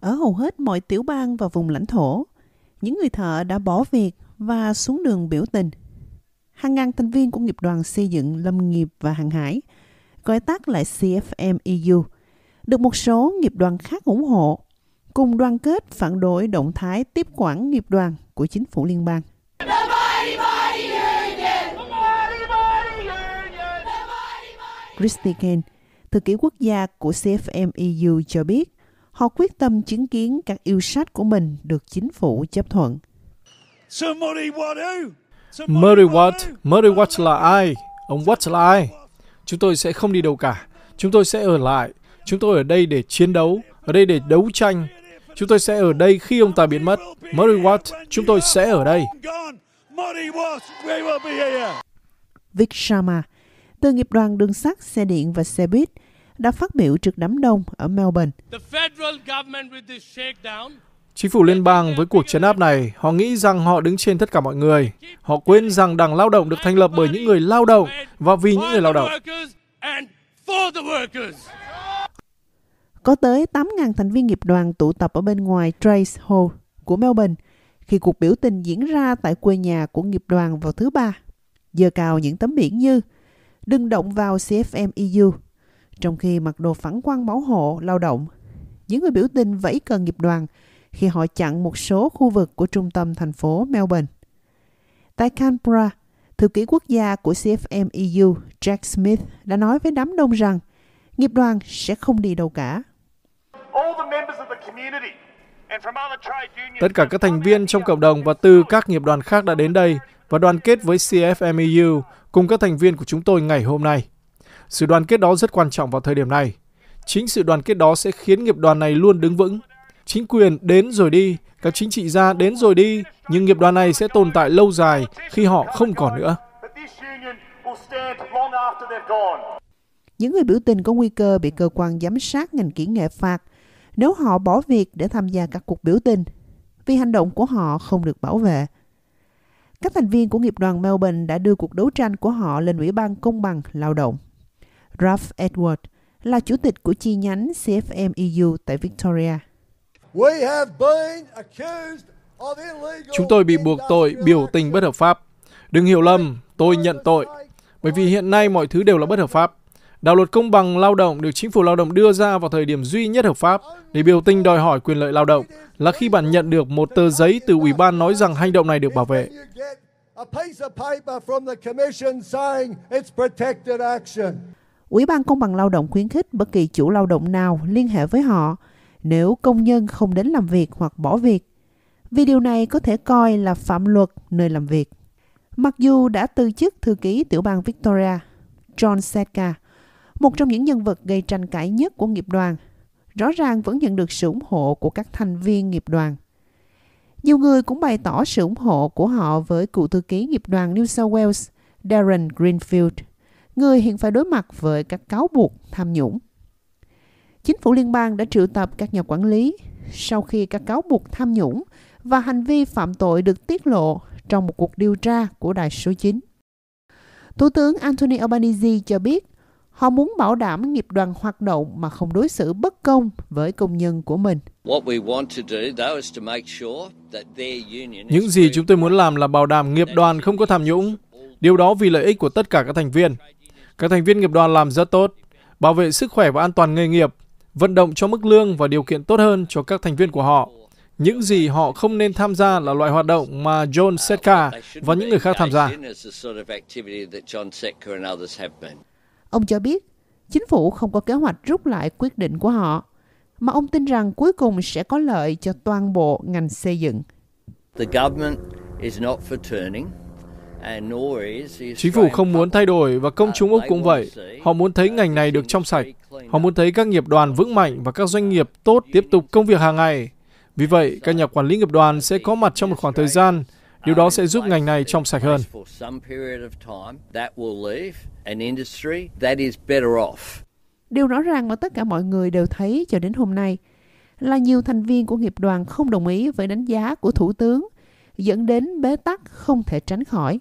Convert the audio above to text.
ở hầu hết mọi tiểu bang và vùng lãnh thổ. Những người thợ đã bỏ việc và xuống đường biểu tình. Hàng ngàn thành viên của nghiệp đoàn xây dựng lâm nghiệp và hàng hải, gọi tắt lại CFMEU được một số nghiệp đoàn khác ủng hộ, cùng đoàn kết phản đối động thái tiếp quản nghiệp đoàn của chính phủ liên bang. Christy Kane, thư ký quốc gia của CFMEU cho biết, Họ quyết tâm chứng kiến các yêu sách của mình được chính phủ chấp thuận. Murray Watt, Murray Watt là ai? Ông Watt là ai? Chúng tôi sẽ không đi đâu cả. Chúng tôi sẽ ở lại. Chúng tôi ở đây để chiến đấu, ở đây để đấu tranh. Chúng tôi sẽ ở đây khi ông ta biến mất. Murray Watt, chúng tôi sẽ ở đây. Vic Sharma, từ nghiệp đoàn đường sắt, xe điện và xe buýt, đã phát biểu trước đám đông ở Melbourne. Chính phủ liên bang với cuộc chấn áp này, họ nghĩ rằng họ đứng trên tất cả mọi người. Họ quên rằng Đảng Lao động được thành lập bởi những người lao động và vì những người lao động. Có tới 8.000 thành viên nghiệp đoàn tụ tập ở bên ngoài Trace Hall của Melbourne khi cuộc biểu tình diễn ra tại quê nhà của nghiệp đoàn vào thứ Ba. Giờ cao những tấm biển như Đừng động vào CFMEU" trong khi mặc đồ phản quang bảo hộ lao động. Những người biểu tình vẫy cờ nghiệp đoàn khi họ chặn một số khu vực của trung tâm thành phố Melbourne. Tại Canberra, thư ký quốc gia của CFM EU Jack Smith đã nói với đám đông rằng nghiệp đoàn sẽ không đi đâu cả. Tất cả các thành viên trong cộng đồng và từ các nghiệp đoàn khác đã đến đây và đoàn kết với CFMEU cùng các thành viên của chúng tôi ngày hôm nay. Sự đoàn kết đó rất quan trọng vào thời điểm này. Chính sự đoàn kết đó sẽ khiến nghiệp đoàn này luôn đứng vững. Chính quyền đến rồi đi, các chính trị gia đến rồi đi, nhưng nghiệp đoàn này sẽ tồn tại lâu dài khi họ không còn nữa. Những người biểu tình có nguy cơ bị cơ quan giám sát ngành kỹ nghệ phạt nếu họ bỏ việc để tham gia các cuộc biểu tình vì hành động của họ không được bảo vệ. Các thành viên của nghiệp đoàn Melbourne đã đưa cuộc đấu tranh của họ lên Ủy ban Công bằng Lao động Ralph Edward, là chủ tịch của chi nhánh CFM EU tại Victoria. Chúng tôi bị buộc tội biểu tình bất hợp pháp. Đừng hiểu lầm, tôi nhận tội. Bởi vì hiện nay mọi thứ đều là bất hợp pháp. Đạo luật công bằng lao động được chính phủ lao động đưa ra vào thời điểm duy nhất hợp pháp để biểu tình đòi hỏi quyền lợi lao động là khi bạn nhận được một tờ giấy từ ủy ban nói rằng hành động này được bảo vệ. A piece of paper from the commission saying it's protected action. Ủy ban Công bằng Lao động khuyến khích bất kỳ chủ lao động nào liên hệ với họ nếu công nhân không đến làm việc hoặc bỏ việc, vì điều này có thể coi là phạm luật nơi làm việc. Mặc dù đã từ chức thư ký tiểu bang Victoria, John Setka, một trong những nhân vật gây tranh cãi nhất của nghiệp đoàn, rõ ràng vẫn nhận được sự ủng hộ của các thành viên nghiệp đoàn. Nhiều người cũng bày tỏ sự ủng hộ của họ với cựu thư ký nghiệp đoàn New South Wales Darren Greenfield – người hiện phải đối mặt với các cáo buộc tham nhũng. Chính phủ liên bang đã triệu tập các nhà quản lý sau khi các cáo buộc tham nhũng và hành vi phạm tội được tiết lộ trong một cuộc điều tra của đài số 9. Thủ tướng Anthony Albanese cho biết họ muốn bảo đảm nghiệp đoàn hoạt động mà không đối xử bất công với công nhân của mình. Những gì chúng tôi muốn làm là bảo đảm nghiệp đoàn không có tham nhũng. Điều đó vì lợi ích của tất cả các thành viên. Các thành viên nghiệp đoàn làm rất tốt, bảo vệ sức khỏe và an toàn nghề nghiệp, vận động cho mức lương và điều kiện tốt hơn cho các thành viên của họ. Những gì họ không nên tham gia là loại hoạt động mà John Setka và những người khác tham gia. Ông cho biết, chính phủ không có kế hoạch rút lại quyết định của họ, mà ông tin rằng cuối cùng sẽ có lợi cho toàn bộ ngành xây dựng. The government is not for turning. Chính phủ không muốn thay đổi và công chúng Úc cũng vậy. Họ muốn thấy ngành này được trong sạch. Họ muốn thấy các nghiệp đoàn vững mạnh và các doanh nghiệp tốt tiếp tục công việc hàng ngày. Vì vậy, các nhà quản lý nghiệp đoàn sẽ có mặt trong một khoảng thời gian. Điều đó sẽ giúp ngành này trong sạch hơn. Điều rõ ràng mà tất cả mọi người đều thấy cho đến hôm nay là nhiều thành viên của nghiệp đoàn không đồng ý với đánh giá của Thủ tướng – dẫn đến bế tắc không thể tránh khỏi